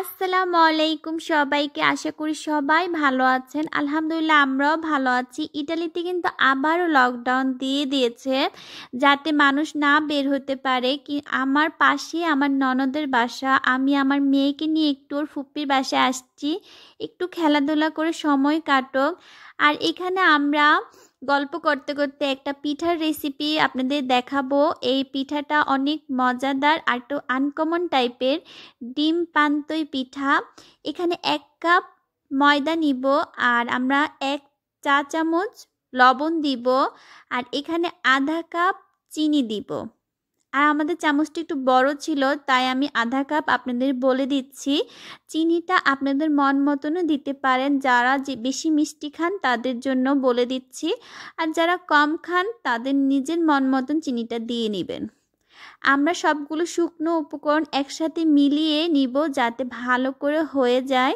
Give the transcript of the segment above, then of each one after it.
আসসালামু আলাইকুম সবাইকে আশা করি সবাই ভালো আছেন আলহামদুলিল্লাহ আমরাও ভালো আছি ইটালিতে কিন্তু আবারও লকডাউন দিয়ে দিয়েছে যাতে মানুষ না বের হতে পারে কি আমার পাশে আমার ননদের বাসা আমি আমার মেয়েকে নিয়ে একটু ওর ফুপির বাসায় আসছি একটু খেলাধুলা করে সময় কাটক আর এখানে আমরা গল্প করতে করতে একটা পিঠার রেসিপি আপনাদের দেখাবো এই পিঠাটা অনেক মজাদার আর একটু আনকমন টাইপের ডিম পান্তই পিঠা এখানে এক কাপ ময়দা নিব আর আমরা এক চা চামচ লবণ দিব আর এখানে আধা কাপ চিনি দিব আর আমাদের চামচটি একটু বড় ছিল তাই আমি আধা কাপ আপনাদের বলে দিচ্ছি চিনিটা আপনাদের মন মতনও দিতে পারেন যারা যে বেশি মিষ্টি খান তাদের জন্য বলে দিচ্ছি আর যারা কম খান তাদের নিজের মন মতন চিনিটা দিয়ে নেবেন আমরা সবগুলো শুকনো উপকরণ একসাথে মিলিয়ে নিব যাতে ভালো করে হয়ে যায়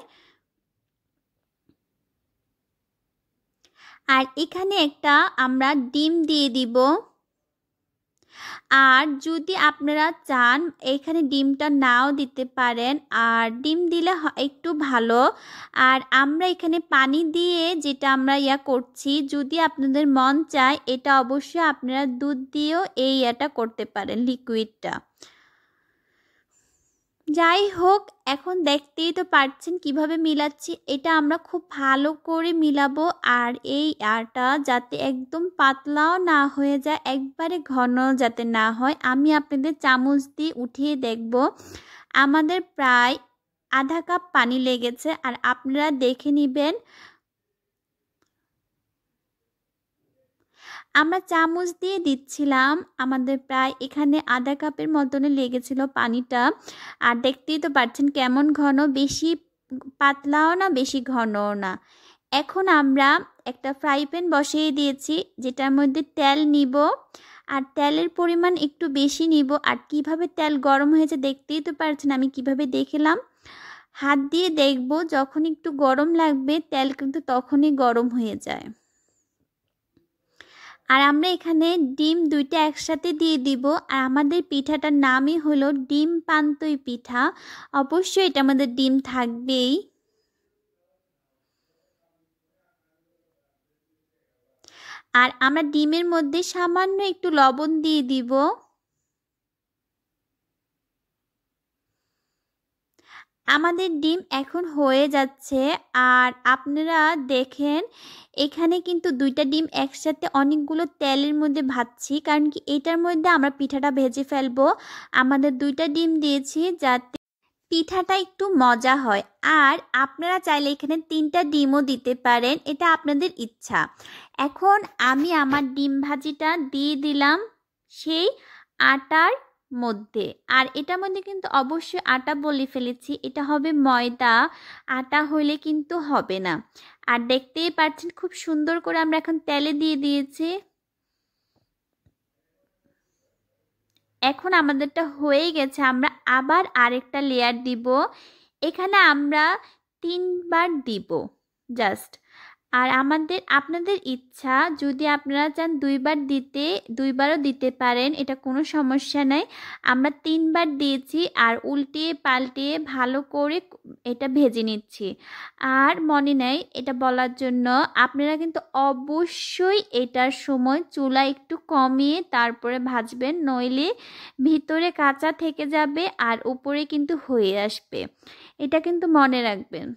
আর এখানে একটা আমরা ডিম দিয়ে দিব আর যদি আপনারা চান এখানে ডিমটা নাও দিতে পারেন আর ডিম দিলে একটু ভালো আর আমরা এখানে পানি দিয়ে যেটা আমরা ইয়া করছি যদি আপনাদের মন চায় এটা অবশ্যই আপনারা দুধ দিয়েও এই ইয়াটা করতে পারেন লিকুইডটা যাই হোক এখন দেখতেই তো পারছেন কিভাবে মিলাচ্ছি এটা আমরা খুব ভালো করে মিলাবো আর এই আটা যাতে একদম পাতলাও না হয়ে যায় একবারে ঘন যাতে না হয় আমি আপনাদের চামচ দিয়ে উঠিয়ে দেখব আমাদের প্রায় আধা কাপ পানি লেগেছে আর আপনারা দেখে নেবেন আমরা চামচ দিয়ে দিচ্ছিলাম আমাদের প্রায় এখানে আধা কাপের মতনে লেগেছিল পানিটা আর দেখতেই তো পাচ্ছেন কেমন ঘন বেশি পাতলাও না বেশি ঘনও না এখন আমরা একটা ফ্রাই প্যান বসিয়ে দিয়েছি যেটার মধ্যে তেল নিব আর তেলের পরিমাণ একটু বেশি নিব আর কিভাবে তেল গরম হয়েছে দেখতেই তো পারছেন আমি কিভাবে দেখলাম হাত দিয়ে দেখব যখন একটু গরম লাগবে তেল কিন্তু তখনই গরম হয়ে যায় আর আমরা এখানে ডিম দুইটা একসাথে দিয়ে দিব আর আমাদের পিঠাটার নামই হলো ডিম পান্তই পিঠা অবশ্যই এটা আমাদের ডিম থাকবেই আর আমরা ডিমের মধ্যে সামান্য একটু লবণ দিয়ে দিব আমাদের ডিম এখন হয়ে যাচ্ছে আর আপনারা দেখেন এখানে কিন্তু দুইটা ডিম একসাথে অনেকগুলো তেলের মধ্যে ভাজছি কারণ কি এটার মধ্যে আমরা পিঠাটা ভেজে ফেলবো আমাদের দুইটা ডিম দিয়েছি যাতে পিঠাটা একটু মজা হয় আর আপনারা চাইলে এখানে তিনটা ডিমও দিতে পারেন এটা আপনাদের ইচ্ছা এখন আমি আমার ডিম ভাজিটা দিয়ে দিলাম সেই আটার মধ্যে আর এটার মধ্যে কিন্তু অবশ্যই আটা বলে ফেলেছি এটা হবে ময়দা আটা হলে কিন্তু হবে না আর দেখতেই পাচ্ছেন খুব সুন্দর করে আমরা এখন তেলে দিয়ে দিয়েছি এখন আমাদেরটা হয়ে গেছে আমরা আবার আরেকটা লেয়ার দিব এখানে আমরা তিনবার দিব জাস্ট আর আমাদের আপনাদের ইচ্ছা যদি আপনারা চান দুইবার দিতে দুইবারও দিতে পারেন এটা কোনো সমস্যা নাই আমরা তিনবার দিয়েছি আর উল্টিয়ে পাল্টিয়ে ভালো করে এটা ভেজে নিচ্ছি আর মনে নাই এটা বলার জন্য আপনারা কিন্তু অবশ্যই এটার সময় চুলা একটু কমিয়ে তারপরে ভাজবেন নইলে ভিতরে কাঁচা থেকে যাবে আর উপরে কিন্তু হয়ে আসবে এটা কিন্তু মনে রাখবেন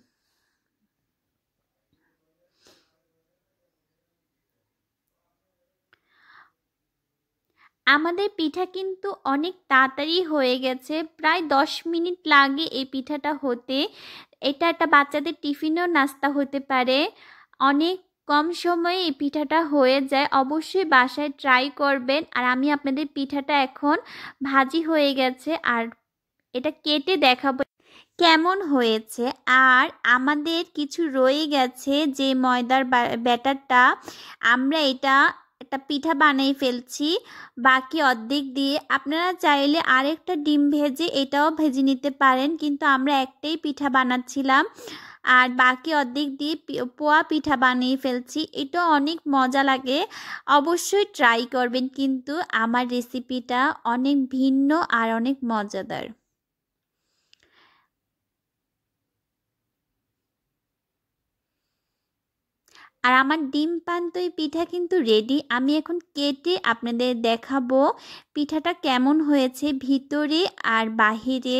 আমাদের পিঠা কিন্তু অনেক তাড়াতাড়ি হয়ে গেছে প্রায় দশ মিনিট লাগে এই পিঠাটা হতে এটা একটা বাচ্চাদের টিফিনও নাস্তা হতে পারে অনেক কম সময়ে এই পিঠাটা হয়ে যায় অবশ্যই বাসায় ট্রাই করবেন আর আমি আপনাদের পিঠাটা এখন ভাজি হয়ে গেছে আর এটা কেটে দেখাবো কেমন হয়েছে আর আমাদের কিছু রয়ে গেছে যে ময়দার ব্যাটারটা আমরা এটা একটা পিঠা বানিয়ে ফেলছি বাকি অর্ধেক দিয়ে আপনারা চাইলে আরেকটা ডিম ভেজে এটাও ভেজে নিতে পারেন কিন্তু আমরা একটাই পিঠা বানাচ্ছিলাম আর বাকি অর্ধেক দিয়ে পোয়া পিঠা বানিয়ে ফেলছি এটা অনেক মজা লাগে অবশ্যই ট্রাই করবেন কিন্তু আমার রেসিপিটা অনেক ভিন্ন আর অনেক মজাদার আর আমার ডিম পান্তই পিঠা কিন্তু রেডি আমি এখন কেটে আপনাদের দেখাবো পিঠাটা কেমন হয়েছে ভিতরে আর বাহিরে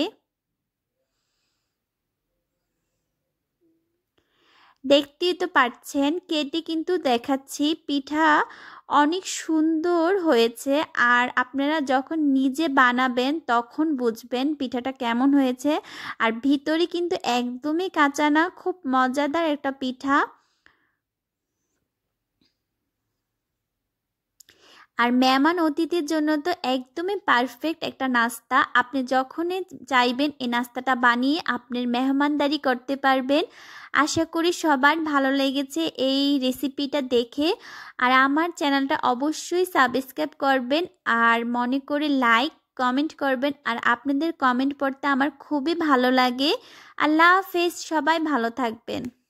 দেখতেই তো পাচ্ছেন কেটে কিন্তু দেখাচ্ছি পিঠা অনেক সুন্দর হয়েছে আর আপনারা যখন নিজে বানাবেন তখন বুঝবেন পিঠাটা কেমন হয়েছে আর ভিতরে কিন্তু একদমই কাঁচা না খুব মজাদার একটা পিঠা আর মেহমান অতিথির জন্য তো একদমই পারফেক্ট একটা নাস্তা আপনি যখনই চাইবেন এই নাস্তাটা বানিয়ে আপনার মেহমানদারি করতে পারবেন আশা করি সবার ভালো লেগেছে এই রেসিপিটা দেখে আর আমার চ্যানেলটা অবশ্যই সাবস্ক্রাইব করবেন আর মনে করে লাইক কমেন্ট করবেন আর আপনাদের কমেন্ট পড়তে আমার খুবই ভালো লাগে আল্লাহ হাফেজ সবাই ভালো থাকবেন